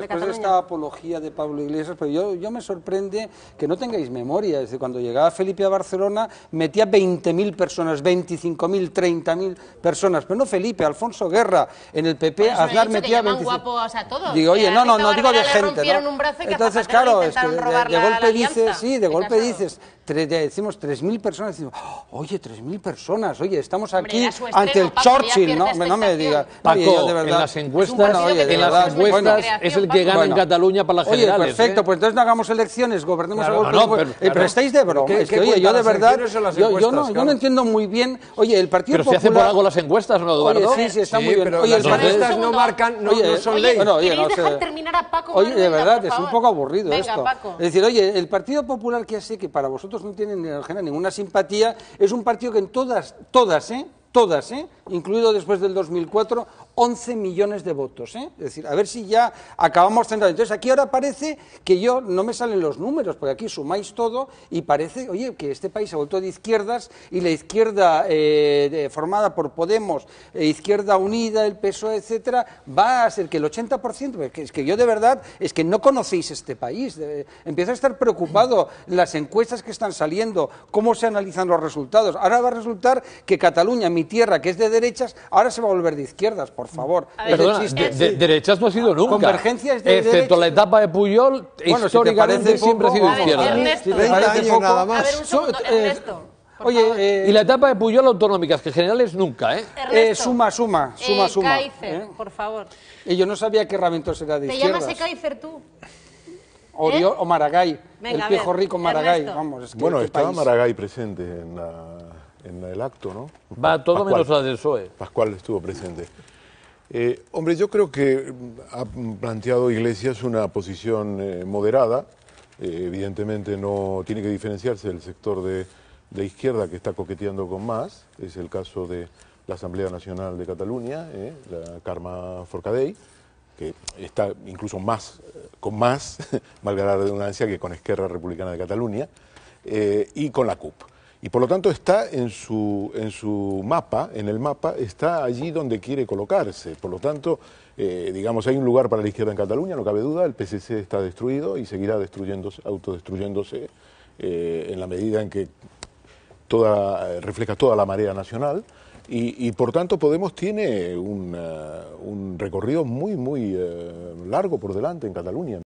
después de esta apología de Pablo Iglesias, pero pues yo, me sorprende que no tengáis memoria. Es decir, cuando llegaba Felipe a Barcelona metía 20.000 personas, 25.000, 30.000 personas. Pero no Felipe, Alfonso Guerra. En el PP Aznar metía Digo, oye, no, no, no digo de gente. Entonces, claro, es que dices, sí, de golpe dices, tres, decimos 3.000 personas, decimos, oye, 3.000 personas, oye, estamos aquí ante el Churchill, no, no me digas. Paco, de en las encuestas, en las encuestas es el que gana en Cataluña para las generales. Oye, perfecto, ¿eh? pues entonces no hagamos elecciones, gobernemos a vosotros. Eh, pero, estáis de broma, oye, yo de verdad, yo, no, entiendo muy bien, oye, el Partido Popular... Pero se hacen por algo las encuestas, ¿no, Eduardo? sí, sí, está muy bien. Oye, las no marcan, no son ley. ¿Queréis dejar terminar a Paco? Oye, de verdad, es un poco aburrido esto. Es decir, oye, el Partido Popular, que hace que para vosotros no tienen ninguna simpatía. Es un partido que en todas, todas, ¿eh? todas, ¿eh? incluido después del 2004, 11 millones de votos. ¿eh? Es decir, a ver si ya acabamos centrando. Entonces, aquí ahora parece que yo no me salen los números, porque aquí sumáis todo y parece, oye, que este país se ha vuelto de izquierdas y la izquierda eh, formada por Podemos, e Izquierda Unida, el PSOE, etcétera, va a ser que el 80%, es que yo de verdad, es que no conocéis este país. Empiezo a estar preocupado las encuestas que están saliendo, cómo se analizan los resultados. Ahora va a resultar que Cataluña, mi tierra, que es de derechas, ahora se va a volver de izquierdas, por mm. favor. Perdona, de, derechas no ha sido nunca. es de Excepto la etapa de Puyol, bueno, históricamente siempre ha sido izquierda. Ver, años nada más. Eh, Ernesto. Oye, eh, y la etapa de Puyol autonómicas, que en general es nunca, ¿eh? eh suma, suma, eh, suma, suma. Kaifer, por favor. Y yo no sabía qué herramienta era de izquierdas. Te llamas Kaifer tú. O, o Maragall, Venga, el viejo rico Maragall. Vamos, es que, bueno, este estaba Maragay Maragall presente en la, en el acto, ¿no? Va todo Pascual, menos la del PSOE. Pascual estuvo presente. Eh, hombre, yo creo que mm, ha planteado Iglesias una posición eh, moderada. Eh, evidentemente no tiene que diferenciarse del sector de, izquierda que está coqueteando con más. Es el caso de la Asamblea Nacional de Cataluña, la Carma Forcadell, que está incluso más con más, valga la redundancia, que con Esquerra Republicana de Cataluña, y con la CUP y por lo tanto está en su, en su mapa, en el mapa, está allí donde quiere colocarse. Por lo tanto, eh, digamos, hay un lugar para la izquierda en Cataluña, no cabe duda, el PCC está destruido y seguirá destruyéndose, autodestruyéndose eh, en la medida en que toda, eh, refleja toda la marea nacional. Y, por tanto Podemos tiene un, recorrido muy, muy largo por delante en Cataluña.